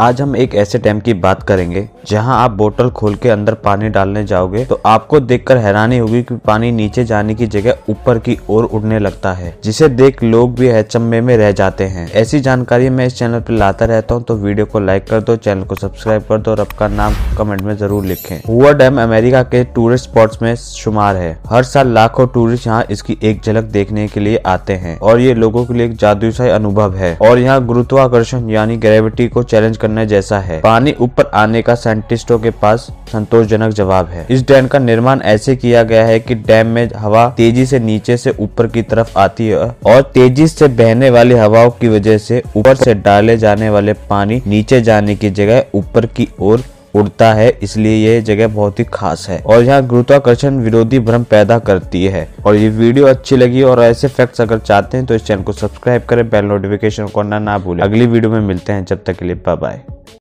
आज हम एक ऐसे डैम की बात करेंगे जहां आप बोतल खोल के अंदर पानी डालने जाओगे तो आपको देखकर हैरानी होगी कि पानी नीचे जाने की जगह ऊपर की ओर उड़ने लगता है जिसे देख लोग भी अचंबे में रह जाते हैं ऐसी जानकारी मैं इस चैनल पर लाता रहता हूँ तो वीडियो को लाइक कर दो चैनल को सब्सक्राइब कर दो और आपका नाम कमेंट में जरूर लिखे हुआ डैम अमेरिका के टूरिस्ट स्पॉट में शुमार है हर साल लाखों टूरिस्ट यहाँ इसकी एक झलक देखने के लिए आते हैं और ये लोगों के लिए एक जादू अनुभव है और यहाँ गुरुत्वाकर्षण यानी ग्रेविटी को चैलेंज कर करने जैसा है पानी ऊपर आने का साइंटिस्टों के पास संतोषजनक जवाब है इस डैम का निर्माण ऐसे किया गया है कि डैम में हवा तेजी से नीचे से ऊपर की तरफ आती है और तेजी से बहने वाली हवाओं की वजह से ऊपर से डाले जाने वाले पानी नीचे जाने की जगह ऊपर की ओर उड़ता है इसलिए यह जगह बहुत ही खास है और यहाँ गुरुत्वाकर्षण विरोधी भ्रम पैदा करती है और ये वीडियो अच्छी लगी और ऐसे फैक्ट्स अगर चाहते हैं तो इस चैनल को सब्सक्राइब करें बेल नोटिफिकेशन को ना भूले भूलें अगली वीडियो में मिलते हैं जब तक के लिए बाय